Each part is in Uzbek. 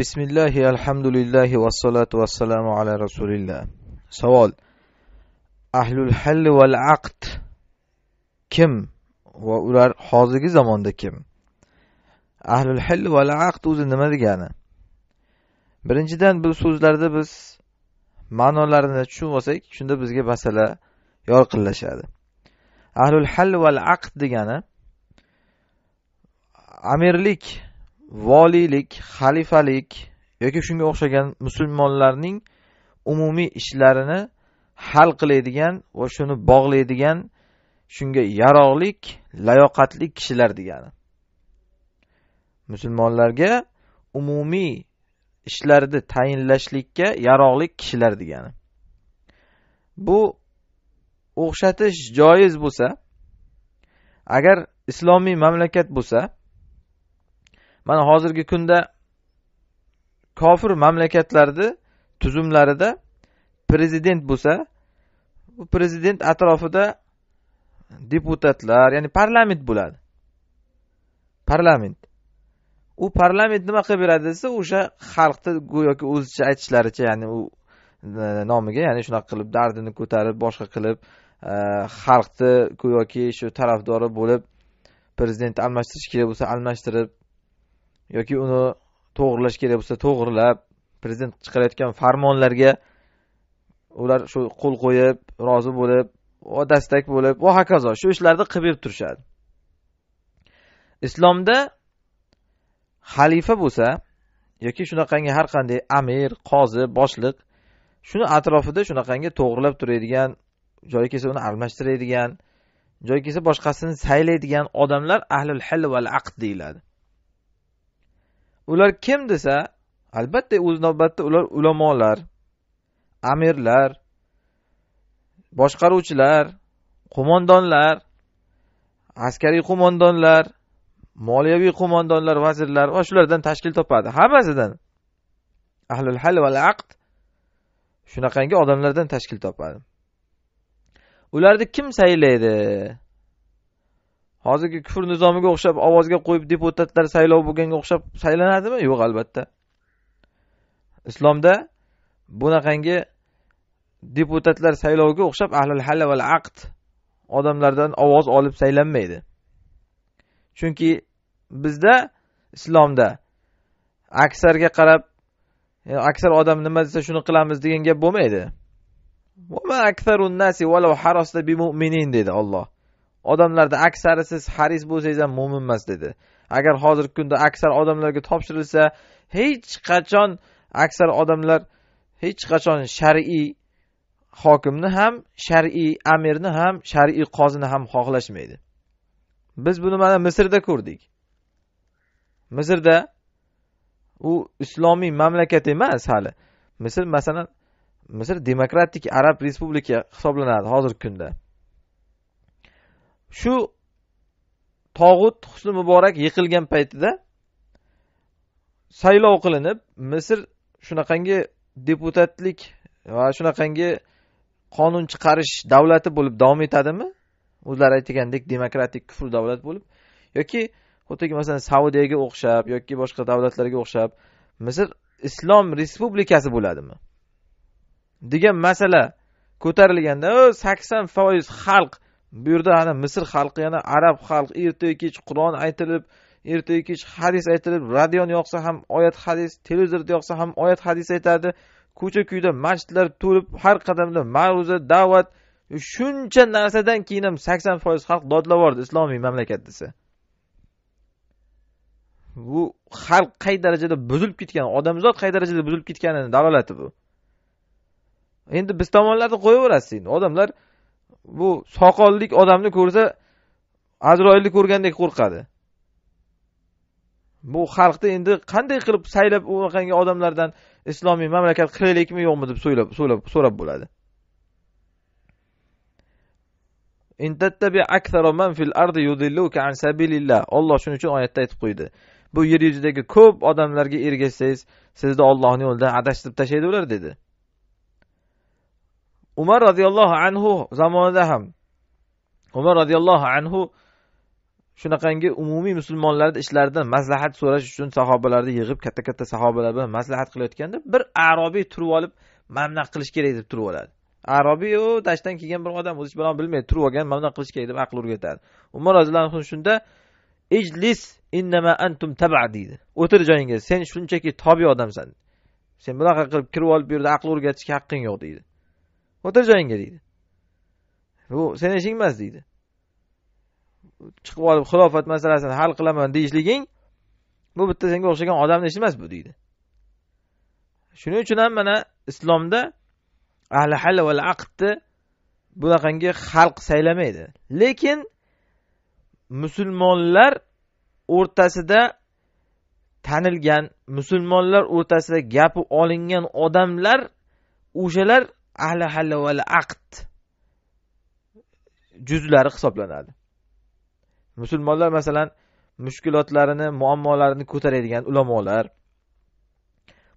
bismillahi alhamdulillahi vassalatu vassalamu ala rasulillah savol ahlul hal val aqd kim va ular hozirgi zamonda kim ahlul hal val aqd o'zi nima degani birinchidan bu so'zlarda biz ma'nolarini tushunib olsak shunda bizga masala yorqinlashadi ahlul hal val aqd degani amirlik voliylik xalifalik yoki shunga o'xshagan musulmonlarning umumiy ishlarini hal qiladigan va shuni bog'laydigan shunga yaroqlik layoqatli kishilar degani musulmonlarga umumiy ishlarni tayinlashlikka yaroqli kishilar degani bu o'xshatish joiz bo'lsa agar islomiy mamlakat bo'lsa mana hozirgi kunda kofir mamlakatlarni tuzumlarida prezident bo'lsa u prezident atrofida deputatlar ya'ni parlament bo'ladi parlament u parlament nima qilib beradi desa o'sha xalqni go'yoki o'zicha aytishlaricha ya'ni u e, nomiga ya'ni shunaqa qilib dardini ko'tarib boshqa qilib e, xalqni go'yoki shu tarafdori bo'lib prezidentni almashtirish kerak bo'lsa almashtirib yoki uni to'g'irlash kerak bo'lsa to'g'irlab prezident chiqarayotgan farmonlarga ular shu qo'l qo'yib rozi bo'lib va dastak bo'lib va hokazo shu ishlarni qilib berib turishadi islomda xalifa bo'lsa yoki shunaqangi har qanday amir qozi boshliq shuni atrofida shunaqangi to'g'irlab turadigan joyi kelsa uni almashtiradigan joyi kelsa boshqasini saylaydigan odamlar ahlul hil val aqd deyiladi ular kim desa albatta o'z navbatida ular ulamolar amirlar boshqaruvchilar qo'mondonlar askariy qo'mondonlar moliyaviy qo'mondonlar vazirlar va shulardan tashkil topadi hammasidan ahlul hal val aqd shunaqangi odamlardan tashkil topadi ularni kim saylaydi hozirgi kufr nizomiga o'xshab ovozga qo'yib deputatlar saylov bo'lganga o'xshab saylanadimi yo'q albatta islomda bunaqangi deputatlar sayloviga o'xshab ahlil hala val aqd odamlardan ovoz olib saylanmaydi chunki bizda islomda aksarga qarab yani aksar odam nima desa shuni qilamiz degan gap bo'lmaydi dedi olloh odamlarda aksari siz haris bo'lsangiz ham mo'min emas dedi agar hozirgi kunda aksar odamlarga topshirilsa hech qachon aksar odamlar hech qachon shar'iy hokimni ham shar'iy amirni ham shar'iy qozini ham xohlashmaydi biz buni mana misrda ko'rdik misrda u islomiy mamlakat emas hali misr masalan misr demokratik arab respublika hisoblanadi hozirgi kunda shu tog'ut husni muborak yiqilgan paytida saylov qilinib misr shunaqangi deputatlik va shunaqangi qonun chiqarish davlati bo'lib davom etadimi o'zlari aytgandek demokratik kufr davlat bo'lib yoki xuddiki masalan saudiyaga o'xshab yoki boshqa davlatlarga o'xshab misr islom respublikasi bo'ladimi degan masala ko'tarilganda sakson foiz xalq bu yerda ana misr xalqi yana arab xalq ertayu kech qur'on aytilib ertayu kech hadis aytilib radioni yoqsa ham oyat hadis televizorni yoqsa ham oyat hadis aytadi ko'cha ko'yda masjidlar to'lib har qadamda ma'ruza da'vat shuncha narsadan keyin ham sakson foiz xalq dodlab islomiy mamlakat desa bu xalq qay darajada buzilib ketgan odamzod qay darajada buzilib ketganini dalolati bu endi biz tomonlarni qo'yaverasiz endi odamlar bu soqollik odamni ko'rsa azroilni ko'rgandek qo'rqadi bu xalqda endi qanday qilib saylab unaqangi odamlardan islomiy mamlakat qilaylikmi yo'qmi deb so'ylab so'rab so'rab bo'ladi olloh shuning uchun oyatda aytib qo'ydi bu yer yuzidagi ko'p odamlarga ergashsangiz sizni ollohni yo'lidan adashtirib tashlaydi ular dedi umar roziyallohu anhu zamonida ham umar roziyallohu anhu shunaqangi umumiy musulmonlarni ishlaridan maslahat so'rash uchun sahobalarni yig'ib katta katta sahobalar bilan maslahat qilayotganda bir arobiy turib olib mana qilish kerak deb turib oladi arobiyu dashtdan kelgan bir odam o'zi bilan bilmaydi turib olgan mana qilish kerak deb aql o'rgatadi umar roziyallohu anhu shunda ijlis innama antum taba deydi o'tir joyingga sen shunchaki tobiy odamsan sen bunaqa qilib kirib olib bu yerda aql o'rgatishga haqqing yo'q deydi o'tir joyingga deydi bu seni ishing emas deydi chiqib olib xilofat masalasini hal qilaman deyishliging bu bitta senga o'xshagan odamni ishi emas bu deydi shuning uchun ham mana islomda ahli hal va aqdni bunaqangi xalq saylamaydi lekin musulmonlar o'rtasida tanilgan musulmonlar o'rtasida gapi olingan odamlar o'shalar ahli hali val aqd juzlari hisoblanadi musulmonlar masalan mushkulotlarini muammolarini ko'taradigan ulamolar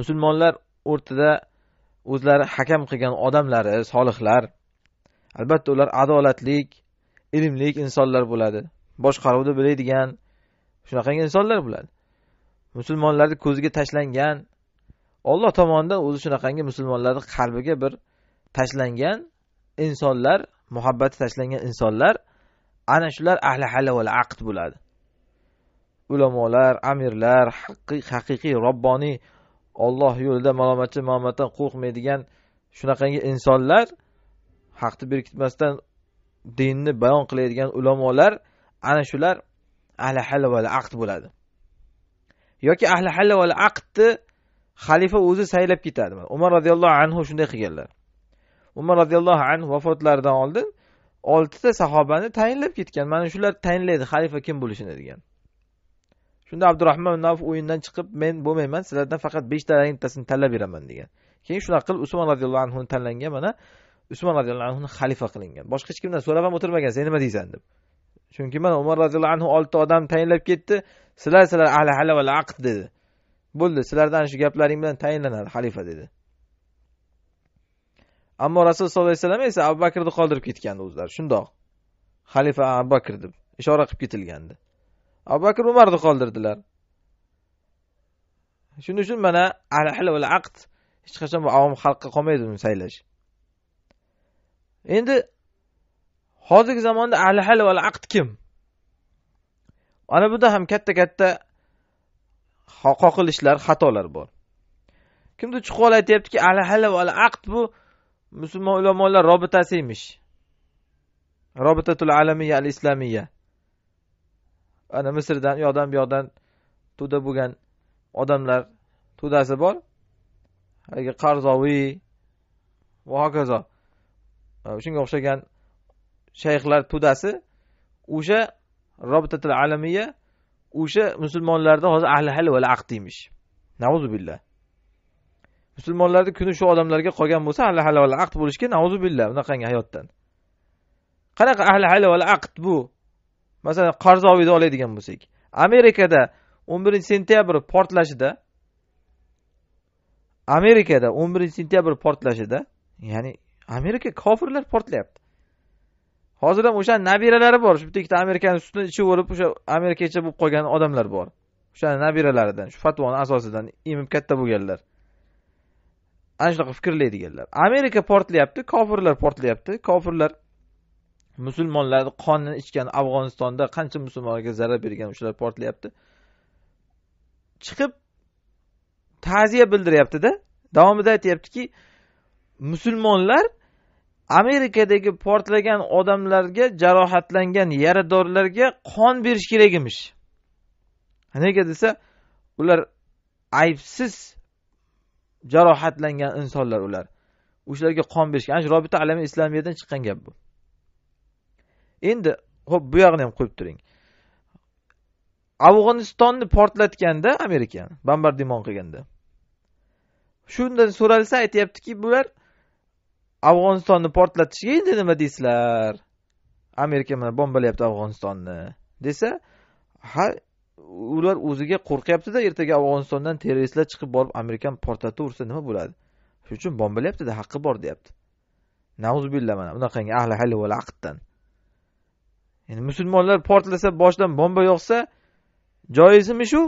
musulmonlar o'rtada o'zlari hakam qilgan odamlari solihlar albatta ular adolatlik ilmli insonlar bo'ladi boshqaruvni biladigan shunaqangi insonlar bo'ladi musulmonlarni ko'ziga tashlangan olloh tomonidan o'zi shunaqangi musulmonlarni qalbiga bir tashlangan insonlar muhabbati tashlangan insonlar ana shular ahli val aqd bo'ladi ulamolar amirlar haqiqiy robboniy olloh yo'lida malomatchi malomatdan qo'rqmaydigan shunaqangi insonlar haqni berkitmasdan dinni bayon qiladigan ulamolar ana shular ahli hala val aqd bo'ladi yoki ahli hala val aqdni xalifa o'zi saylab ketadi umar roziyallohu anhu shunday qilganlar umar roziyallohu anhu vafotlaridan oldin oltita sahobani tayinlab ketgan mana shular tayinlaydi xalifa kim bo'lishini degan shunda abdurahmon nav o'yindan chiqib men bo'lmayman sizlardan faqat beshtadan bittasini tanlab beraman degan keyin shunaqa qilib usmon roziyallohu anhuni tanlangan mana usmon roziyallohu anhuni xalifa qilingan boshqa hech kimdan so'rab ham o'tirmagan sen nima deysan deb chunki mana umar roziyallohu anhu oltita odam tayinlab ketdi sizlar sizlar ahli hala val aqd dedi bo'ldi sizlardan shu gaplaring bilan tayinlanadi xalifa dedi ammo rasululloh sollallohu alayhi vasallam esa abu bakrni qoldirib ketgandi o'zlari shundoq xalifa abu bakr deb ishora qilib ketilgandi abu bakr umarni qoldirdilar shuning uchun mana al va aqd hech qachon bu avom xalqqa qolmaydi uni saylash endi hozirgi zamonda al ahl va aqd kim ana bunda ham katta katta qoqilishlar xatolar bor kimdir chuqur aytyaptiki al ahl va aqd bu musulmon ulamolar robitasi emish robitatul alamiya al islamiya ana misrdan u yoqdan bu yoqdan to'da bo'lgan odamlar to'dasi bor haligi qarzoviy va hokazo shunga o'xshagan shayxlar to'dasi o'sha robitatul alamiya o'sha musulmonlarda hozir ahli hal va aqd deymish nazubillah musulmonlarni kuni shu odamlarga qolgan bo'lsa ahli halovala aqd bo'lishga nauzu billah unaqangi hayotdan qanaqa ahli halovala aqd bu masalan oviyni oladigan bo'lsak amerikada o'n birinchi sentyabr portlashida amerikada o'n birinchi sentyabr portlashida ya'ni amerika kofirlar portlayapti hozir ham o'sha nabiralari bor shu bitta ikkita amerikani sutini olib o'sha amerikacha bo'lib qolgan odamlar bor o'sha nabiralaridan shu fatvoni asosidan emib katta bo'lganlar ana shunaqa deganlar amerika portlayapti kofirlar portlayapti kofirlar musulmonlarni qonini ichgan afg'onistonda qancha musulmonlarga zarar bergan o'shalar portlayapti chiqib ta'ziya bildiryaptida davomida aytyaptiki musulmonlar amerikadagi portlagan odamlarga jarohatlangan yaradorlarga qon berish kerak emish nega desa ular aybsiz jarohatlangan insonlar ular o'shalarga qon berishgan ana shu robita alami islomiyadan chiqqan gap bu endi ho'p bu yog'ini ham qo'yib turing afg'onistonni portlatganda amerika bombardimon qilganda shundan so'ralsa aytyaptiki bular afg'onistonni portlatishga endi nima deysizlar amerika mana bombalayapti afg'onistonni desa ha ular o'ziga qo'rqyaptida ertaga afg'onistondan terroristlar chiqib borib amerikani portlataversa nima bo'ladi shuning uchun bombalayaptida haqqi bor deyapti nauzubillah mana bunaqangi ahli hali va aqddan endi musulmonlar portlasa boshidan bomba yog'sa joizmi shu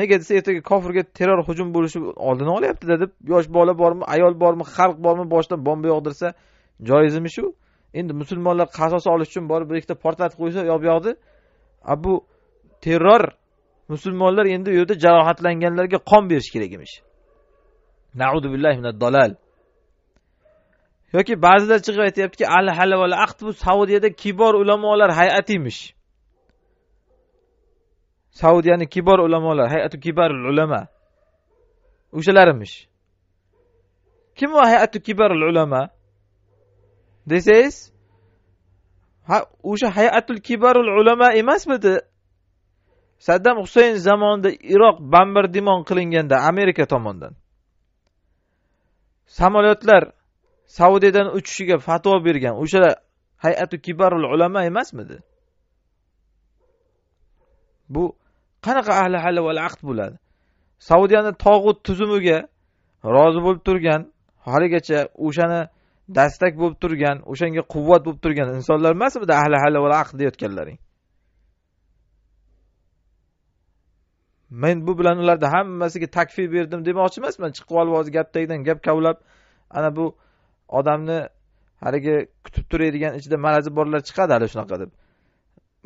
nega desa ertaga kofirga terror hujum bo'lishi oldini olyaptida deb yosh bola bormi ayol bormi xalq bormi boshidan bomba yog'dirsa joizmi shu endi musulmonlar qasos olish uchun borib bir ikkita portlatib qo'ysa yoq bu yoqni a bu terror musulmonlar endi u yerda jarohatlanganlarga qon berish kerak emish minad dalal yoki ba'zilar chiqib aytyaptiki al hala val aqd bu saudiyada kibor ulamolar hay'ati emish saudiyani kibor ulamolar hay'atu kibarul ulama o'shalar emish kim u hay'atu kibarul ulama desangiz ha o'sha hayatul kibarul ulama emasmidi saddam husayn zamonida iroq bombardimon qilinganda amerika tomonidan samolyotlar saudiyadan uchishiga fatvo bergan o'sha hayatu kibarul ulamo emasmidi bu qanaqa ahli hali val aqd bo'ladi saudiyani tog'ut tuzumiga rozi bo'lib turgan haligacha o'shani dastak bo'lib turgan o'shanga quvvat bo'lib turgan insonlar emasmidi ahli hali val aqd deyotganlaring men bu bilan ularni hammasiga takfir berdim demoqchi emasman chiqib olib hozir gap tagidan gap kavlab ana bu odamni haligi kutib turadigan ichida marazi borlar chiqadi hali shunaqa deb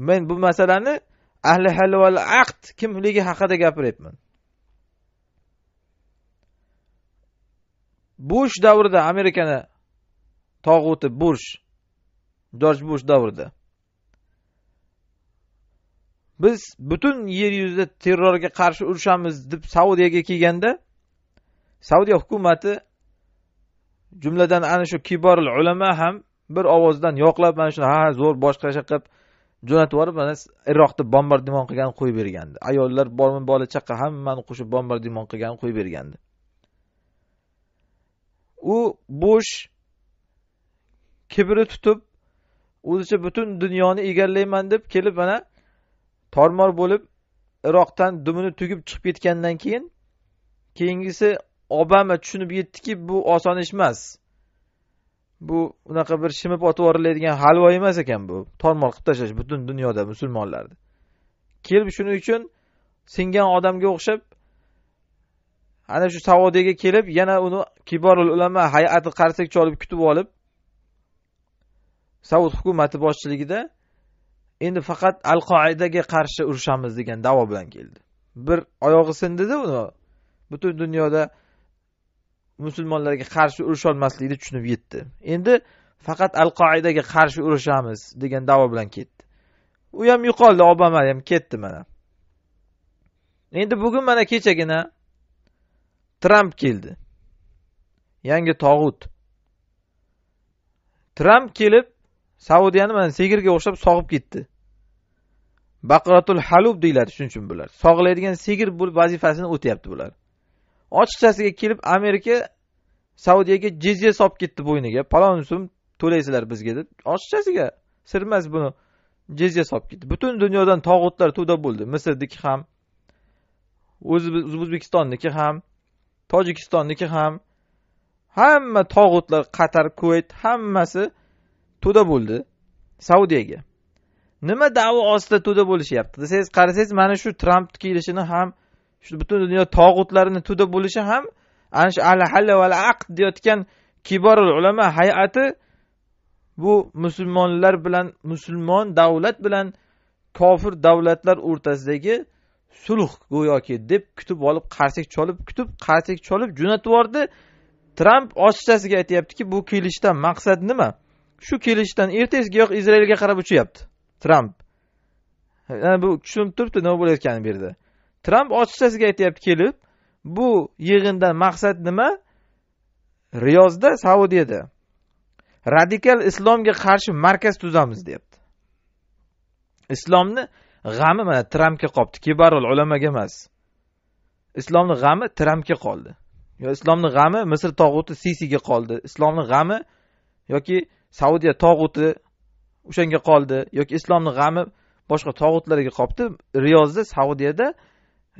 men bu masalani ahli hal val aqd kimligi haqida gapiryapman bush davrida amerikani tog'uti bush jorj bush davrida biz butun yer yuzida terrorga qarshi urushamiz deb saudiyaga kelganda saudiya hukumati jumladan ana shu kibor ulamo ham bir ovozdan yoqlab mana shuni ha zo'r boshqa qilib jo'natib yuborib mana iroqni bombardimon qilganini qo'yib bergandi ayollar bormi bola chaqa hammani qo'shib bombardimon qilganini qo'yib bergandi u bo'sh kibri tutib o'zicha butun dunyoni egallayman deb kelib mana tormor bo'lib iroqdan dumini tugib chiqib ketgandan keyin keyingisi obama tushunib yetdiki bu oson ish emas bu unaqa bir shimib otib yuboriladigan halvo emas ekan bu tormor qilib tashlash butun dunyoda musulmonlarni kelib shuning uchun singan odamga o'xshab ana shu saudiyaga kelib yana uni kiborul ulama hay'ati qarsak cholib kutib olib saud hukumati boshchiligida endi faqat al qoidaga qarshi urushamiz degan davo bilan keldi bir oyog'i sindida uni butun dunyoda musulmonlarga qarshi urusholmaslikni tushunib yetdi endi faqat al qoidaga qarshi urushamiz degan davo bilan ketdi u ham yo'qoldi obama ham ketdi mana endi bugun mana kechagina tramp keldi yangi tog'ut tramp kelib saudiyani mana sigirga o'xshab sog'ib ketdi baqratul halub deyiladi shuning uchun bular sog'laydigan sigir bu vazifasini o'tayapti bular ochiqchasiga kelib amerika saudiyaga jizya solib ketdi bo'yniga palon sum to'laysizlar bizga deb ochiqchasiga sir emas buni jizya solib ketdi butun dunyodan tog'utlar to'da bo'ldi misrniki ham o'zbekistonniki ham tojikistonniki ham hamma tog'utlar qatar kuvayt hammasi to'da bo'ldi saudiyaga nima davo ostida to'da bo'lishyapti desangiz qarasangiz mana shu tramp kelishini ham shu butun dunyo tog'utlarini to'da bo'lishi ham ana shu al halla val aqd deyotgan kibor ulamo hay'ati bu musulmonlar bilan musulmon davlat bilan kofir davlatlar o'rtasidagi sulh go'yoki deb kutib olib qarsak cholib kutib qarsak cholib jo'natib yubordi tramp ochiqchasiga aytyaptiki bu kelishdan maqsad nima shu kelishdan ertasigayoq izraelga qarab uchyapti tramp yani bu tushunib turibdi nima bo'layotganini bu yerda tramp ochiqchasiga aytyapti kelib bu yig'indan maqsad nima riyozda saudiyada radikal islomga qarshi markaz tuzamiz deyapti islomni g'ami mana trampga qolibdi kibarul ulamaga emas islomni g'ami trampga qoldi yo islomni g'ami misr tog'uti sisiga qoldi islomni g'ami yoki saudiya tog'uti o'shanga qoldi yoki islomni g'ami boshqa tog'utlarga qolibdi riyozda saudiyada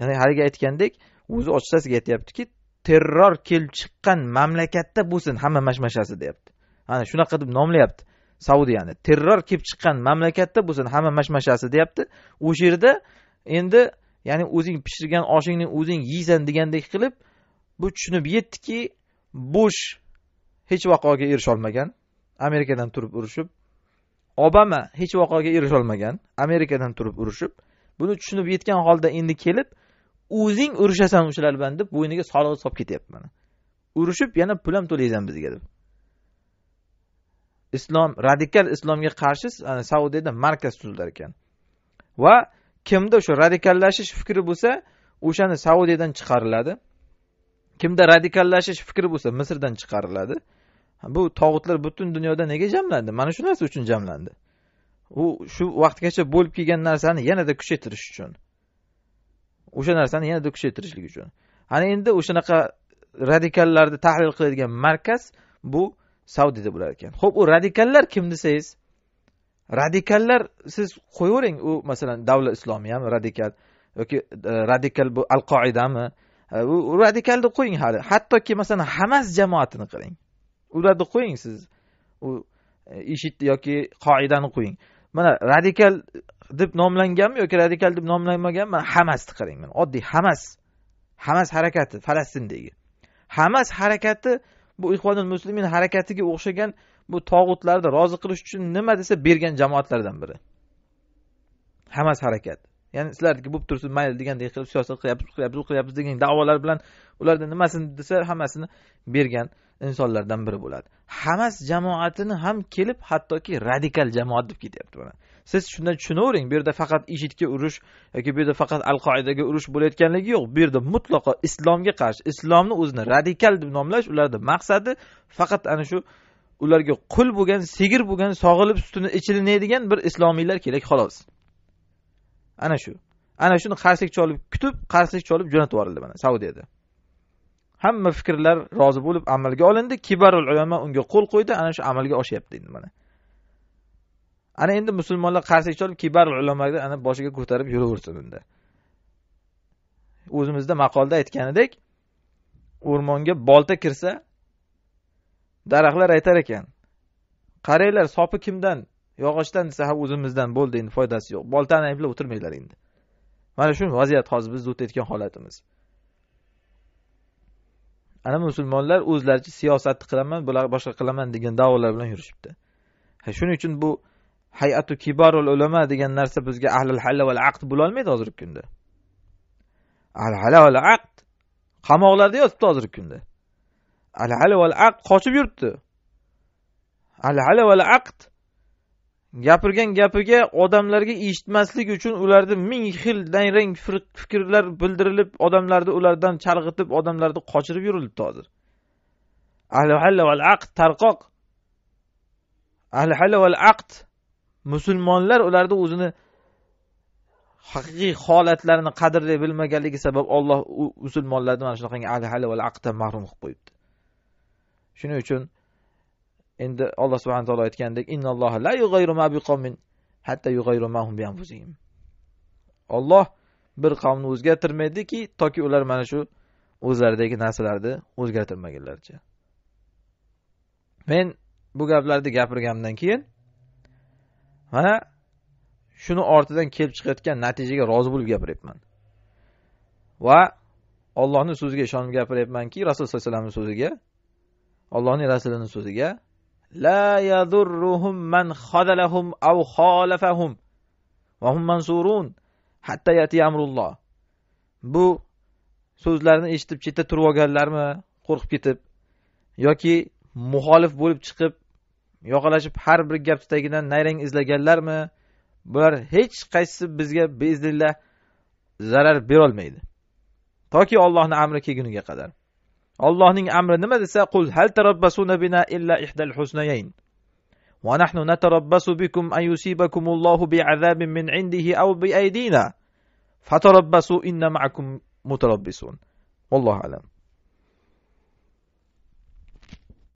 ya'ni haligi aytgandek o'zi ochiqchasiga aytyaptiki terror kelib chiqqan mamlakatda bo'lsin hamma mashmashasi deyapti ana shunaqa deb nomlayapti saudiyani terror kelib chiqqan mamlakatda bo'lsin hamma mashmashasi deyapti o'sha yerda endi ya'ni o'zing pishirgan oshingni o'zing yeysan degandek qilib bu tushunib yetdiki bush hech vaqoga olmagan amerikadan turib urushib obama hech voqega erisholmagan amerikadan turib urushib buni tushunib yetgan holda endi kelib o'zing urushasan o'shalar bilan deb bo'yniga solig'i solib ketyapti mana urushib yana pul ham to'laysan bizga deb islom radikal islomga qarshi saudiyada markaz tuzilar ekan va kimda o'sha radikallashish fikri bo'lsa o'shani saudiyadan chiqariladi kimda radikallashish fikri bo'lsa misrdan chiqariladi bu tog'utlar butun dunyoda nega jamlandi mana shu narsa uchun jamlandi u shu vaqtgacha bo'lib kelgan narsani yanada kuchaytirish uchun o'sha narsani yanada kuchaytirishlik uchun ana endi o'shanaqa radikallarni tahlil qiladigan markaz bu saudiyada bo'lar ekan ho'p u radikallar kim desangiz radikallar siz qo'yavering u masalan davlat islomiyami radikal yoki e, radikal bu al qoidami e, u radikalni qo'ying hali hattoki masalan hamas jamoatini qiling ularni qo'ying siz u e, ishitni yoki qoidani qo'ying mana radikal deb nomlanganmi yoki radikal deb nomlanmaganmi mana hamasni qarang mana oddiy hamas hamas harakati falastindagi hamas harakati bu ixvonul muslimin harakatiga o'xshagan bu tog'utlarni rozi qilish uchun nima desa bergan jamoatlardan biri hamas harakati ya'ni sizlarniki bo'lib tursin mayli degandek qilib siyosat qilyapmiz qilyapmiz u qilyapmiz degan davolar bilan ularda nimasini desa hammasini bergan insonlardan biri bo'ladi hamas jamoatini ham kelib hattoki radikal jamoat deb ketyapti mana siz shundan tushunavering bu yerda faqat ishidga urush yoki bu yerda faqat al qoidaga urush bo'layotganligi yo'q bu yerda mutlaqo islomga qarshi islomni o'zini radikal deb nomlash ularni maqsadi faqat ana shu ularga qul bo'lgan sigir bo'lgan sog'ilib sutini ichilinadigan bir islomiylar kerak xolos ana shu ana shuni qarshilik cholib kutib qarshilik cholib jo'natib yuborildi mana saudiyada hamma fikrlar rozi bo'lib amalga olindi kibarul ulamo unga qo'l qo'ydi ana shu amalga oshyapti endi mana ana endi musulmonlar qarshilik cholib kibarul ulamolarni ana boshiga ko'tarib yuraversin unda o'zimizda maqolda aytganidek o'rmonga bolta kirsa daraxtlar aytar ekan qaranglar sopi kimdan yog'ochdan desa ham o'zimizdan bo'ldi endi foydasi yo'q boltani ayblab o'tirmanglar endi mana shu vaziyat hozir bizni o'tayotgan holatimiz ana musulmonlar o'zlaricha siyosatni qilaman bular boshqa qilaman degan davolar bilan yurishibdi shuning uchun bu hayatu kibarul ulama degan narsa bizga ahlil halla val aqd bo'lolmaydi hozirgi kunda al hala val aqd qamoqlarda yotibdi hozirgi kunda al hala val aqd qochib yuribdi al hala val aqd gapirgan gapiga odamlarga eshitmaslik uchun ularda ming xil nayrang fikrlar bildirilib odamlarni ulardan chalg'itib odamlarni qochirib yurilibdi hozir ahli halla val aqd tarqoq ahli halla val aqd musulmonlar ularni o'zini haqiqiy holatlarini qadrlay bilmaganligi sabab olloh musulmonlarni mana shunaqangi ahli halla val aqddan mahrum qilib qo'yibdi shuning uchun endi alloh subhana taolo aytgandek la ma hatta ma olloh bir qavmni o'zgartirmaydiki toki ular mana shu o'zlaridagi narsalarni o'zgartirmagunlaricha men bu gaplarni gapirganimdan keyin mana shuni ortidan kelib chiqayotgan natijaga rozi bo'lib gapiryapman va ollohni so'ziga ishonib gapiryapmanki rasululloh alayhi vasallamni so'ziga allohning rasulini so'ziga لا يضرهم من خذلهم أو خالفهم وهم منصورون حتى يأتي أمر الله bu so'zlarni eshitib chetda turib olganlarmi qo'rqib ketib yoki muxolif bo'lib chiqib yoqalashib har bir gap tagidan nayrang izlaganlarmi bular hech qaysisi bizga beiznillah zarar berolmaydi toki ollohni amri kelguniga qadar الله amri nima desa qul hal tarabbasuna bina illa ihdal husnayayn ونحن نتربص بكم أن يصيبكم الله بعذاب من عنده أو بأيدينا فتربصوا إن معكم متربصون والله أعلم